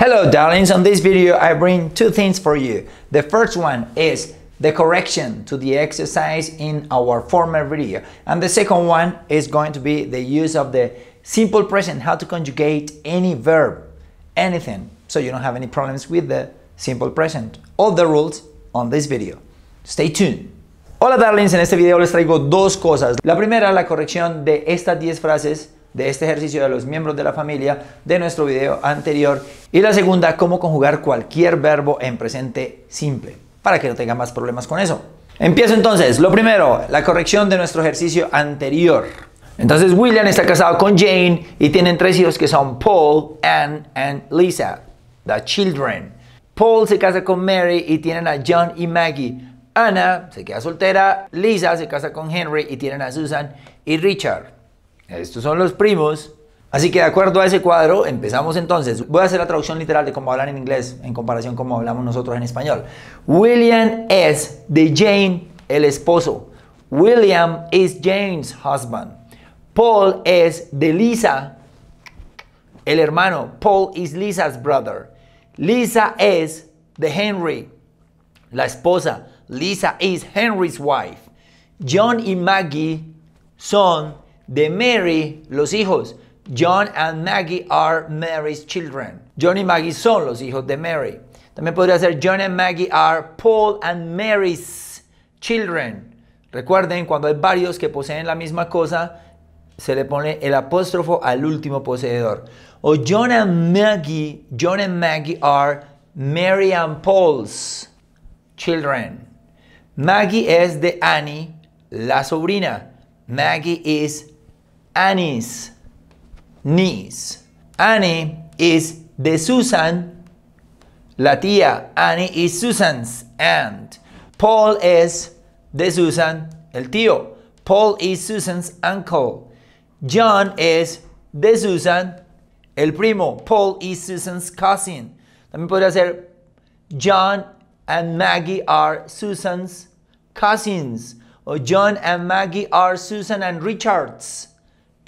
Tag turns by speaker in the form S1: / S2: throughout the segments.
S1: Hello darlings, on this video I bring two things for you. The first one is the correction to the exercise in our former video and the second one is going to be the use of the simple present, how to conjugate any verb, anything, so you don't have any problems with the simple present. All the rules on this video. Stay tuned. Hola darlings, en este video les traigo dos cosas. La primera, la corrección de estas 10 frases de este ejercicio de los miembros de la familia de nuestro video anterior. Y la segunda, cómo conjugar cualquier verbo en presente simple, para que no tenga más problemas con eso. Empiezo entonces. Lo primero, la corrección de nuestro ejercicio anterior. Entonces William está casado con Jane y tienen tres hijos que son Paul, Anne y Lisa, the children. Paul se casa con Mary y tienen a John y Maggie. Anna se queda soltera, Lisa se casa con Henry y tienen a Susan y Richard. Estos son los primos. Así que de acuerdo a ese cuadro, empezamos entonces. Voy a hacer la traducción literal de cómo hablan en inglés en comparación con cómo hablamos nosotros en español. William es de Jane, el esposo. William is Jane's husband. Paul es de Lisa, el hermano. Paul is Lisa's brother. Lisa es de Henry, la esposa. Lisa is Henry's wife. John y Maggie son de Mary los hijos. John and Maggie are Mary's children. John y Maggie son los hijos de Mary. También podría ser John and Maggie are Paul and Mary's children. Recuerden, cuando hay varios que poseen la misma cosa, se le pone el apóstrofo al último poseedor. O John and Maggie, John and Maggie are Mary and Paul's children. Maggie es de Annie, la sobrina. Maggie is Annie's niece. Annie is de Susan. La tía Annie is Susan's aunt. Paul is de Susan, el tío. Paul is Susan's uncle. John is de Susan, el primo. Paul is Susan's cousin. También podría ser John and Maggie are Susan's cousins. Or John and Maggie are Susan and Richard's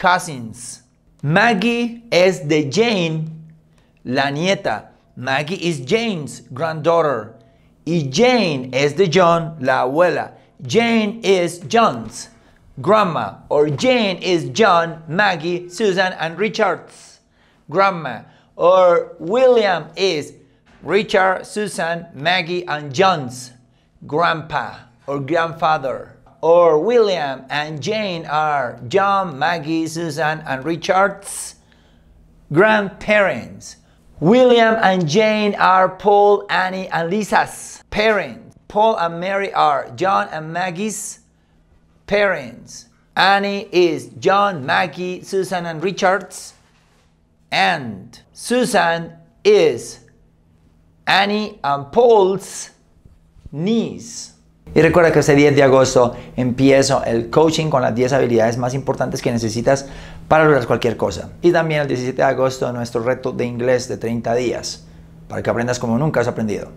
S1: cousins. Maggie es de Jane, la nieta. Maggie is Jane's granddaughter. Y Jane es de John, la abuela. Jane is John's grandma. Or Jane is John, Maggie, Susan, and Richard's grandma. Or William is Richard, Susan, Maggie, and John's grandpa or grandfather or William and Jane are John, Maggie, Susan, and Richard's grandparents. William and Jane are Paul, Annie, and Lisa's parents. Paul and Mary are John and Maggie's parents. Annie is John, Maggie, Susan, and Richard's and Susan is Annie and Paul's niece. Y recuerda que este 10 de agosto empiezo el coaching con las 10 habilidades más importantes que necesitas para lograr cualquier cosa. Y también el 17 de agosto nuestro reto de inglés de 30 días para que aprendas como nunca has aprendido.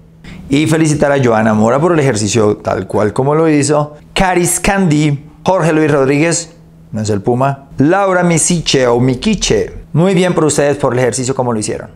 S1: Y felicitar a Joana Mora por el ejercicio tal cual como lo hizo. Caris Candy, Jorge Luis Rodríguez, no es el Puma. Laura Misiche o Miquiche. Muy bien por ustedes por el ejercicio como lo hicieron.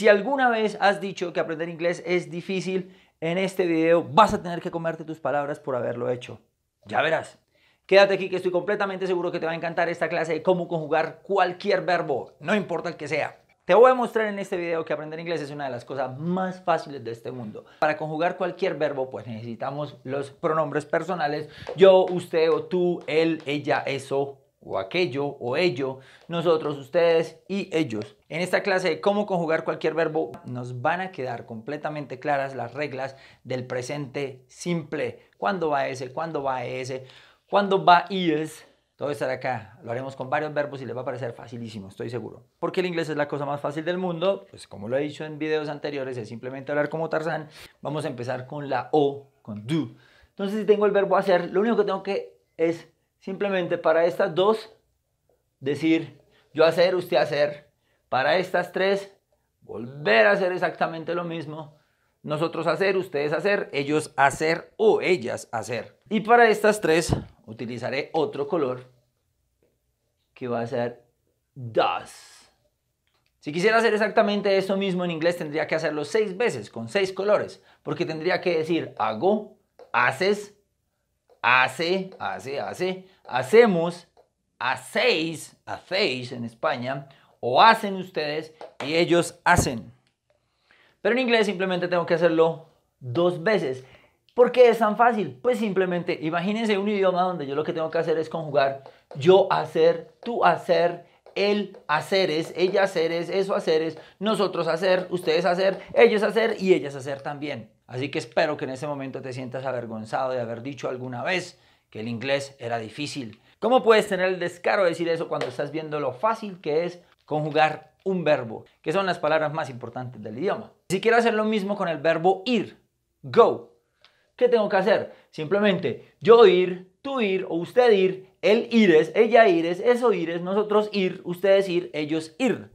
S1: Si alguna vez has dicho que aprender inglés es difícil, en este video vas a tener que comerte tus palabras por haberlo hecho. Ya verás. Quédate aquí que estoy completamente seguro que te va a encantar esta clase de cómo conjugar cualquier verbo, no importa el que sea. Te voy a mostrar en este video que aprender inglés es una de las cosas más fáciles de este mundo. Para conjugar cualquier verbo, pues necesitamos los pronombres personales. Yo, usted o tú, él, ella, eso, o aquello o ello, nosotros, ustedes y ellos. En esta clase de cómo conjugar cualquier verbo nos van a quedar completamente claras las reglas del presente simple. ¿Cuándo va ese? ¿Cuándo va ese? ¿Cuándo va es? Todo estará acá. Lo haremos con varios verbos y les va a parecer facilísimo, estoy seguro. Porque el inglés es la cosa más fácil del mundo. Pues como lo he dicho en videos anteriores, es simplemente hablar como Tarzán. Vamos a empezar con la O, con do. Entonces si tengo el verbo hacer, lo único que tengo que es Simplemente para estas dos, decir yo hacer, usted hacer. Para estas tres, volver a hacer exactamente lo mismo. Nosotros hacer, ustedes hacer, ellos hacer o ellas hacer. Y para estas tres utilizaré otro color que va a ser does. Si quisiera hacer exactamente eso mismo en inglés tendría que hacerlo seis veces con seis colores porque tendría que decir hago, haces, hace, hace, hace, hacemos, hacéis, hacéis en España, o hacen ustedes y ellos hacen. Pero en inglés simplemente tengo que hacerlo dos veces. ¿Por qué es tan fácil? Pues simplemente imagínense un idioma donde yo lo que tengo que hacer es conjugar yo hacer, tú hacer, el hacer es, ella hacer es, eso hacer es, nosotros hacer, ustedes hacer, ellos hacer y ellas hacer también. Así que espero que en ese momento te sientas avergonzado de haber dicho alguna vez que el inglés era difícil. ¿Cómo puedes tener el descaro de decir eso cuando estás viendo lo fácil que es conjugar un verbo, que son las palabras más importantes del idioma? Si quiero hacer lo mismo con el verbo ir, go, ¿qué tengo que hacer? Simplemente yo ir, tú ir o usted ir, él es ella ires, eso es nosotros ir, ustedes ir, ellos ir.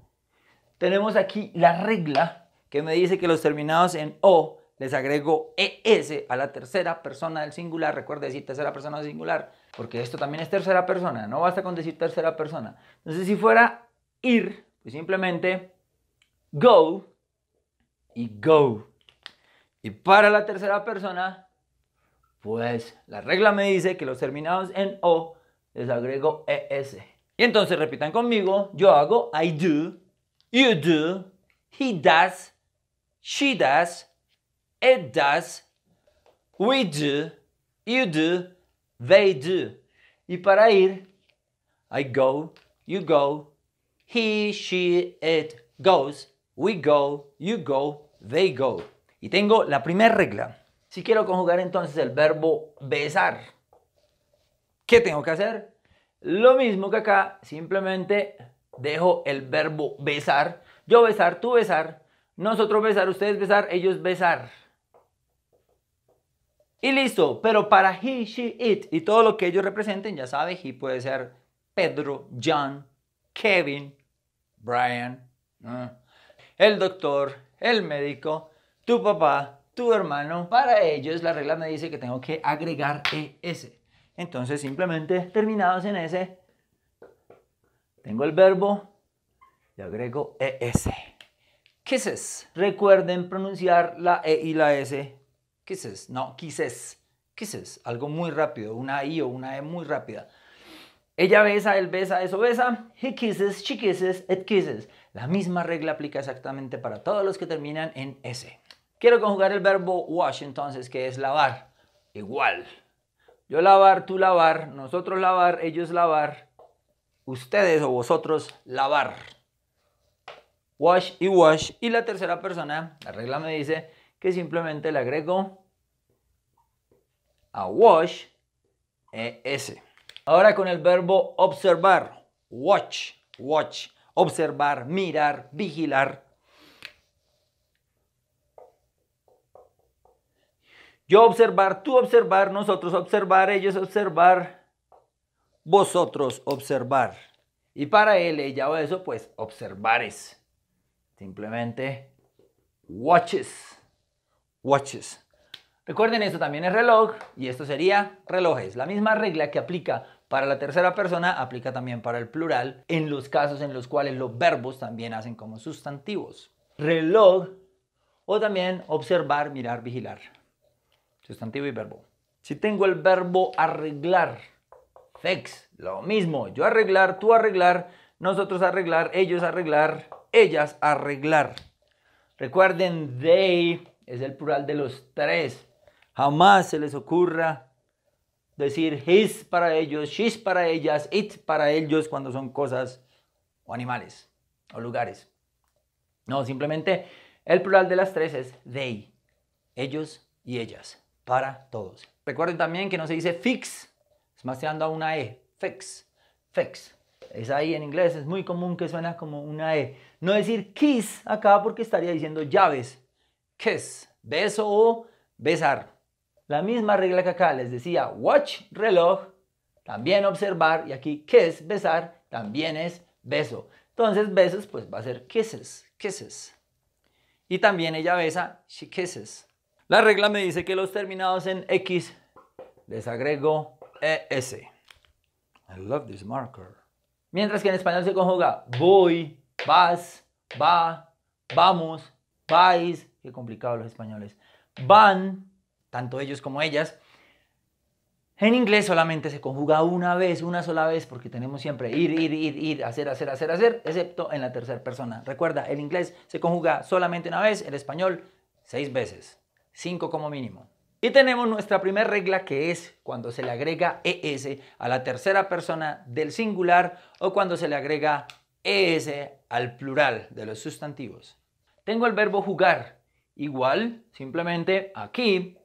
S1: Tenemos aquí la regla que me dice que los terminados en o les agrego ES a la tercera persona del singular. Recuerde decir tercera persona del singular, porque esto también es tercera persona. No basta con decir tercera persona. Entonces, si fuera ir, pues simplemente go y go. Y para la tercera persona, pues la regla me dice que los terminados en O les agrego ES. Y entonces repitan conmigo, yo hago I do, you do, he does, she does, it does, we do, you do, they do. Y para ir, I go, you go, he, she, it goes, we go, you go, they go. Y tengo la primera regla. Si quiero conjugar entonces el verbo besar, ¿qué tengo que hacer? Lo mismo que acá, simplemente dejo el verbo besar. Yo besar, tú besar, nosotros besar, ustedes besar, ellos besar. Y listo, pero para he, she, it y todo lo que ellos representen, ya sabe, he puede ser Pedro, John, Kevin, Brian, el doctor, el médico, tu papá, tu hermano, para ellos la regla me dice que tengo que agregar ES. Entonces simplemente terminados en S, tengo el verbo y agrego ES. Kisses. Recuerden pronunciar la E y la S. Kisses, no, kisses. Kisses, algo muy rápido, una I o una E muy rápida. Ella besa, él besa, eso besa. He kisses, she kisses, it kisses. La misma regla aplica exactamente para todos los que terminan en S. Quiero conjugar el verbo wash entonces, que es lavar. Igual. Yo lavar, tú lavar, nosotros lavar, ellos lavar, ustedes o vosotros lavar. Wash y wash. Y la tercera persona, la regla me dice que simplemente le agrego a wash es. Ahora con el verbo observar, watch, watch, observar, mirar, vigilar. Yo observar, tú observar, nosotros observar, ellos observar, vosotros observar. Y para él, ella o eso, pues observares. Simplemente watches. Watches. Recuerden esto también es reloj y esto sería relojes. La misma regla que aplica para la tercera persona aplica también para el plural en los casos en los cuales los verbos también hacen como sustantivos. Reloj o también observar, mirar, vigilar sustantivo y verbo. Si tengo el verbo arreglar, sex, lo mismo, yo arreglar, tú arreglar, nosotros arreglar, ellos arreglar, ellas arreglar. Recuerden, they es el plural de los tres. Jamás se les ocurra decir his para ellos, she's para ellas, it para ellos cuando son cosas o animales o lugares. No, simplemente el plural de las tres es they, ellos y ellas para todos. Recuerden también que no se dice fix, es más tirando a una E. Fix, fix. Es ahí en inglés, es muy común que suena como una E. No decir kiss acá porque estaría diciendo llaves. Kiss, beso o besar. La misma regla que acá les decía, watch, reloj, también observar, y aquí kiss, besar, también es beso. Entonces besos pues va a ser kisses, kisses. Y también ella besa, she kisses. La regla me dice que los terminados en X les agrego ES. I love this marker. Mientras que en español se conjuga voy, vas, va, vamos, vais. Qué complicado los españoles. Van, tanto ellos como ellas. En inglés solamente se conjuga una vez, una sola vez, porque tenemos siempre ir, ir, ir, ir, hacer, hacer, hacer, hacer, excepto en la tercera persona. Recuerda, el inglés se conjuga solamente una vez, el español seis veces. 5 como mínimo. Y tenemos nuestra primera regla que es cuando se le agrega ES a la tercera persona del singular o cuando se le agrega ES al plural de los sustantivos. Tengo el verbo jugar. Igual, simplemente aquí,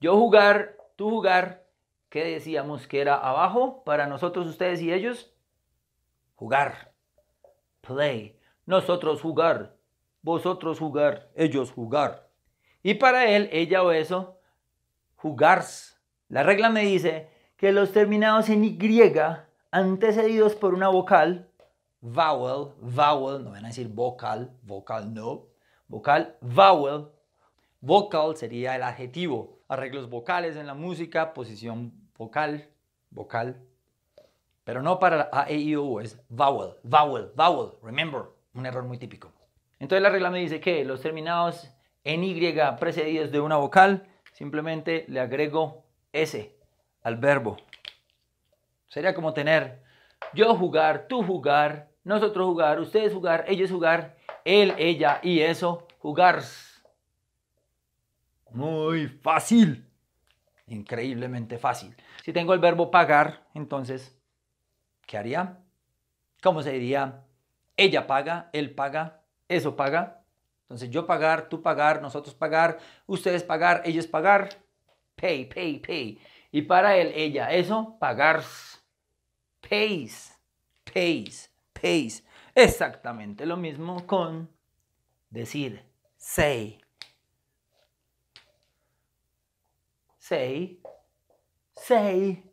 S1: yo jugar, tú jugar, ¿qué decíamos que era abajo para nosotros, ustedes y ellos? Jugar. Play. Nosotros jugar. Vosotros jugar. Ellos jugar. Y para él, ella o eso, jugarse. La regla me dice que los terminados en Y antecedidos por una vocal, vowel, vowel, no van a decir vocal, vocal no, vocal, vowel, vocal sería el adjetivo, arreglos vocales en la música, posición vocal, vocal, pero no para A, E, I, O, es vowel, vowel, vowel, remember, un error muy típico. Entonces la regla me dice que los terminados en Y precedidos de una vocal, simplemente le agrego S al verbo. Sería como tener yo jugar, tú jugar, nosotros jugar, ustedes jugar, ellos jugar, él, ella y eso, jugar. Muy fácil. Increíblemente fácil. Si tengo el verbo pagar, entonces, ¿qué haría? ¿Cómo se diría? Ella paga, él paga, eso paga. Entonces yo pagar, tú pagar, nosotros pagar, ustedes pagar, ellos pagar, pay, pay, pay. Y para él, ella, eso, pagar, pays, pays, pays. Exactamente lo mismo con decir, say. Say, say.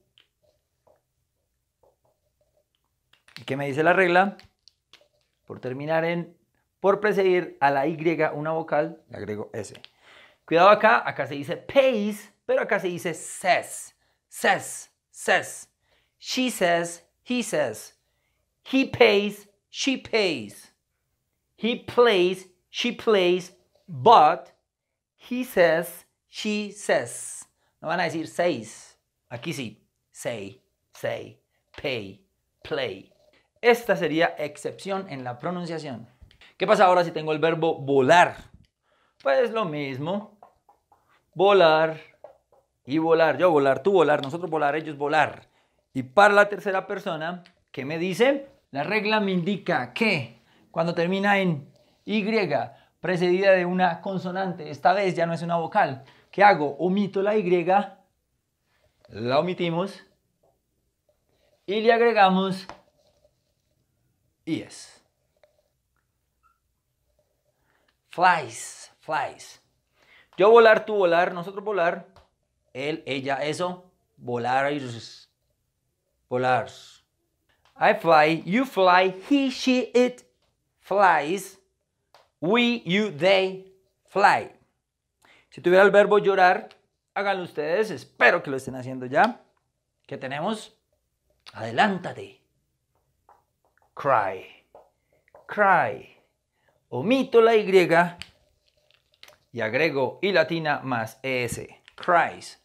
S1: ¿Y qué me dice la regla? Por terminar en por precedir a la Y una vocal, le agrego S. Cuidado acá, acá se dice pays, pero acá se dice says, says, says. She says, he says. He pays, she pays. He plays, she plays, but he says, she says. No van a decir seis. Aquí sí. Say, say, pay, play. Esta sería excepción en la pronunciación. ¿Qué pasa ahora si tengo el verbo volar? Pues lo mismo. Volar y volar. Yo volar, tú volar, nosotros volar, ellos volar. Y para la tercera persona, ¿qué me dice? La regla me indica que cuando termina en Y, precedida de una consonante, esta vez ya no es una vocal, ¿qué hago? Omito la Y, la omitimos y le agregamos es flies, flies. Yo volar, tú volar, nosotros volar, él, ella, eso, volar, volar. I fly, you fly, he, she, it flies, we, you, they fly. Si tuviera el verbo llorar, háganlo ustedes, espero que lo estén haciendo ya. ¿Qué tenemos? Adelántate. Cry. Cry omito la Y y agrego I latina más ES. Cries.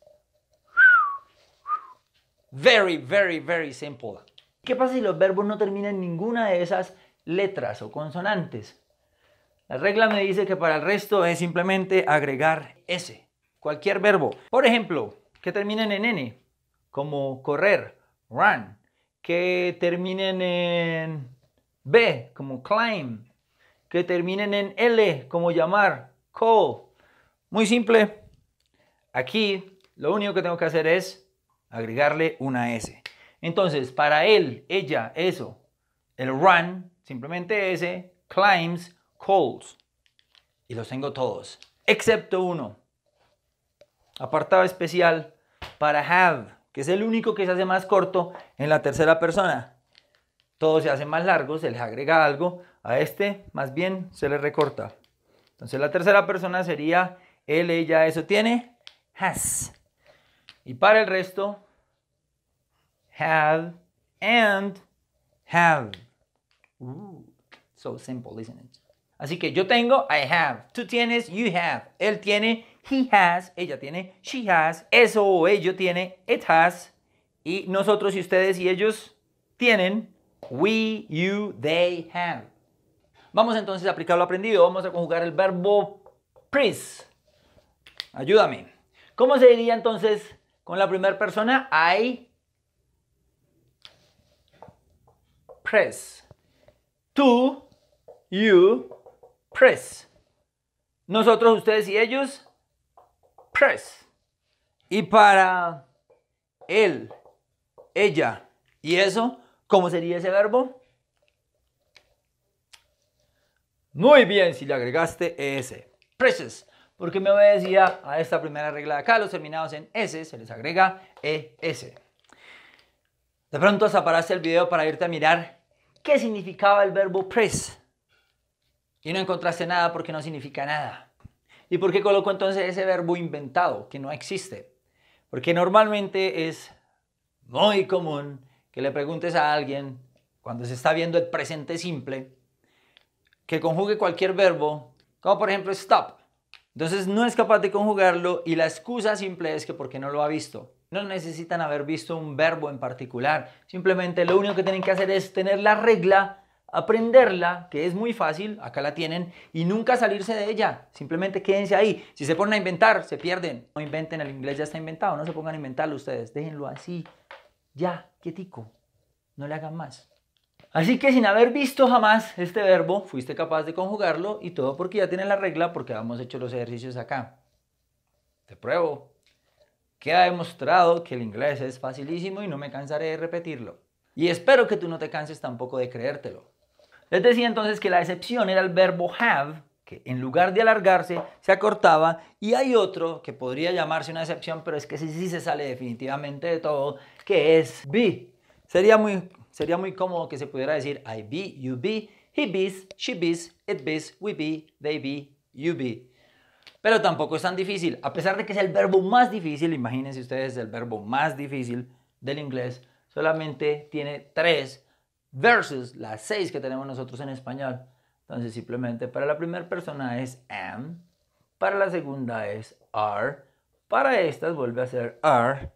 S1: Very, very, very simple. ¿Qué pasa si los verbos no terminan en ninguna de esas letras o consonantes? La regla me dice que para el resto es simplemente agregar S. Cualquier verbo. Por ejemplo, que terminen en N, como correr, run. Que terminen en B, como climb que terminen en L, como llamar, call. Muy simple. Aquí lo único que tengo que hacer es agregarle una S. Entonces, para él, ella, eso, el run, simplemente S, climbs, calls. Y los tengo todos, excepto uno. Apartado especial para have, que es el único que se hace más corto en la tercera persona todos se hace más largo, se les agrega algo, a este más bien se le recorta. Entonces la tercera persona sería él, ella, eso tiene, has. Y para el resto, have and have. Uh, so simple, isn't it? Así que yo tengo, I have. Tú tienes, you have. Él tiene, he has. Ella tiene, she has. Eso o ello tiene, it has. Y nosotros y ustedes y ellos tienen, We, you, they, have. Vamos entonces a aplicar lo aprendido. Vamos a conjugar el verbo press. Ayúdame. ¿Cómo se diría entonces con la primera persona? I press. Tú, you, press. Nosotros, ustedes y ellos, press. Y para él, ella y eso, ¿Cómo sería ese verbo? Muy bien, si le agregaste ES. Precious. Porque me obedecía a esta primera regla de acá, los terminados en S, se les agrega ES. De pronto hasta paraste el video para irte a mirar qué significaba el verbo press. Y no encontraste nada porque no significa nada. ¿Y por qué coloco entonces ese verbo inventado que no existe? Porque normalmente es muy común que le preguntes a alguien, cuando se está viendo el presente simple, que conjugue cualquier verbo, como por ejemplo stop. Entonces no es capaz de conjugarlo y la excusa simple es que porque no lo ha visto. No necesitan haber visto un verbo en particular. Simplemente lo único que tienen que hacer es tener la regla, aprenderla, que es muy fácil, acá la tienen, y nunca salirse de ella. Simplemente quédense ahí. Si se ponen a inventar, se pierden. No inventen, el inglés ya está inventado, no se pongan a inventarlo ustedes, déjenlo así, ya, quietico, no le hagan más. Así que sin haber visto jamás este verbo, fuiste capaz de conjugarlo y todo porque ya tienes la regla porque hemos hecho los ejercicios acá. Te pruebo. Queda demostrado que el inglés es facilísimo y no me cansaré de repetirlo. Y espero que tú no te canses tampoco de creértelo. Les decía entonces que la excepción era el verbo have, que en lugar de alargarse se acortaba, y hay otro que podría llamarse una excepción, pero es que sí, sí se sale definitivamente de todo, que es be. Sería muy, sería muy cómodo que se pudiera decir I be, you be, he be, she be, it be, we be, they be, you be. Pero tampoco es tan difícil, a pesar de que es el verbo más difícil, imagínense ustedes el verbo más difícil del inglés, solamente tiene tres versus las seis que tenemos nosotros en español. Entonces simplemente para la primera persona es am, para la segunda es are, para estas vuelve a ser are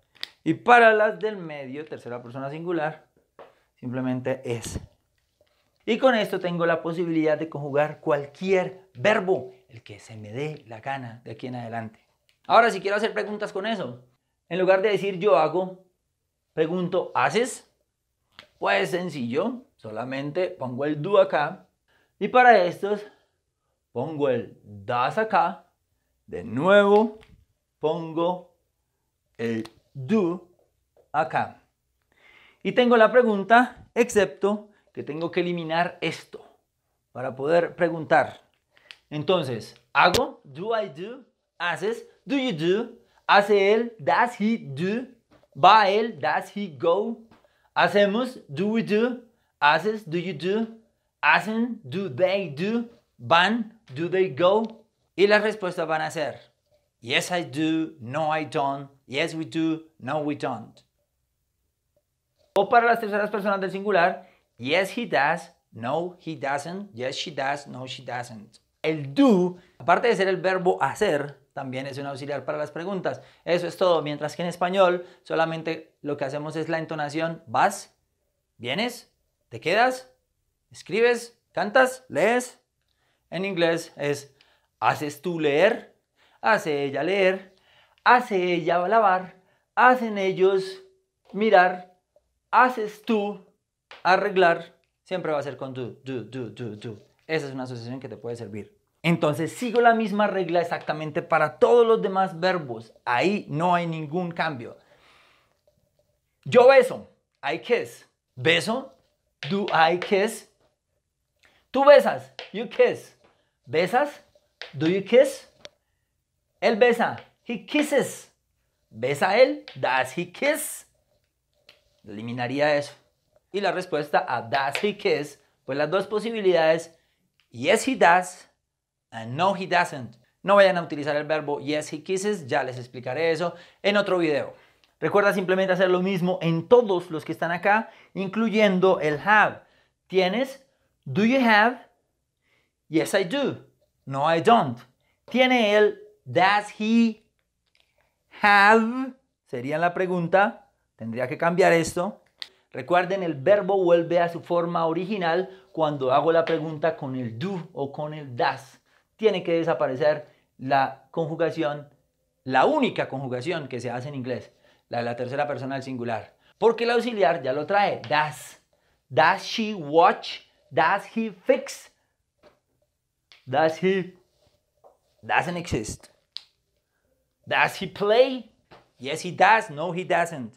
S1: y para las del medio, tercera persona singular, simplemente es. Y con esto tengo la posibilidad de conjugar cualquier verbo, el que se me dé la gana de aquí en adelante. Ahora, si quiero hacer preguntas con eso, en lugar de decir yo hago, pregunto ¿haces? Pues sencillo, solamente pongo el do acá y para estos pongo el das acá, de nuevo pongo el do acá. Y tengo la pregunta, excepto que tengo que eliminar esto para poder preguntar. Entonces, hago, do I do, haces, do you do, hace él, does he do, va él, does he go, hacemos, do we do, haces, do you do, hacen, do they do, van, do they go, y las respuestas van a ser Yes, I do. No, I don't. Yes, we do. No, we don't. O para las terceras personas del singular, yes, he does. No, he doesn't. Yes, she does. No, she doesn't. El do, aparte de ser el verbo hacer, también es un auxiliar para las preguntas. Eso es todo. Mientras que en español solamente lo que hacemos es la entonación vas, vienes, te quedas, escribes, cantas, lees. En inglés es haces tú leer, hace ella leer, hace ella lavar, hacen ellos mirar, haces tú arreglar, siempre va a ser con do, do, do, do, do. Esa es una asociación que te puede servir. Entonces sigo la misma regla exactamente para todos los demás verbos. Ahí no hay ningún cambio. Yo beso, I kiss. Beso, do I kiss. Tú besas, you kiss. Besas, do you kiss. Él besa. He kisses. Besa él. Does he kiss? Eliminaría eso. Y la respuesta a does he kiss, pues las dos posibilidades, yes he does and no he doesn't. No vayan a utilizar el verbo yes he kisses, ya les explicaré eso en otro video. Recuerda simplemente hacer lo mismo en todos los que están acá, incluyendo el have. Tienes, do you have? Yes I do. No I don't. Tiene él, Does he have? Sería la pregunta. Tendría que cambiar esto. Recuerden, el verbo vuelve a su forma original cuando hago la pregunta con el do o con el does. Tiene que desaparecer la conjugación, la única conjugación que se hace en inglés, la de la tercera persona del singular. Porque el auxiliar ya lo trae, does. Does she watch? Does he fix? Does he? Doesn't exist. Does he play? Yes, he does. No, he doesn't.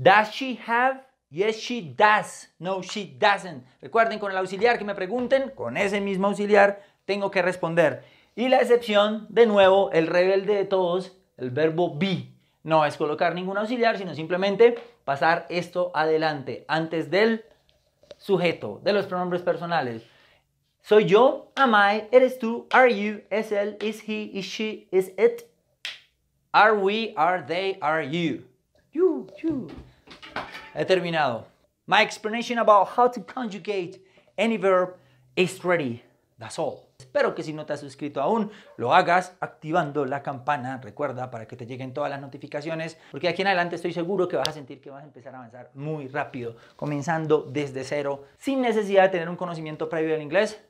S1: Does she have? Yes, she does. No, she doesn't. Recuerden, con el auxiliar que me pregunten, con ese mismo auxiliar tengo que responder. Y la excepción, de nuevo, el rebelde de todos, el verbo be. No es colocar ningún auxiliar, sino simplemente pasar esto adelante, antes del sujeto, de los pronombres personales. Soy yo, am I, eres tú, are you, es él, is he, is she, is it. Are we, are they, are you. You, you. He terminado. My explanation about how to conjugate any verb is ready. That's all. Espero que si no te has suscrito aún, lo hagas activando la campana, recuerda, para que te lleguen todas las notificaciones, porque aquí en adelante estoy seguro que vas a sentir que vas a empezar a avanzar muy rápido, comenzando desde cero, sin necesidad de tener un conocimiento previo del inglés,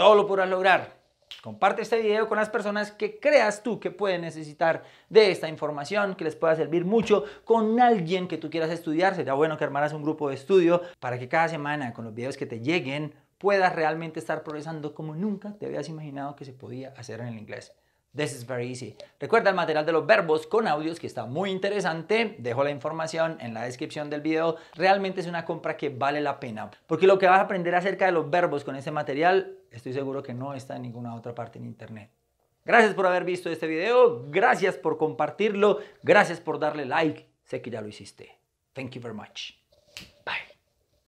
S1: todo lo podrás lograr. Comparte este video con las personas que creas tú que pueden necesitar de esta información, que les pueda servir mucho con alguien que tú quieras estudiar. Sería bueno que armaras un grupo de estudio para que cada semana con los videos que te lleguen puedas realmente estar progresando como nunca te habías imaginado que se podía hacer en el inglés. This is very easy. Recuerda el material de los verbos con audios que está muy interesante. Dejo la información en la descripción del video. Realmente es una compra que vale la pena porque lo que vas a aprender acerca de los verbos con este material estoy seguro que no está en ninguna otra parte en internet. Gracias por haber visto este video, gracias por compartirlo, gracias por darle like, sé que ya lo hiciste. Thank you very much.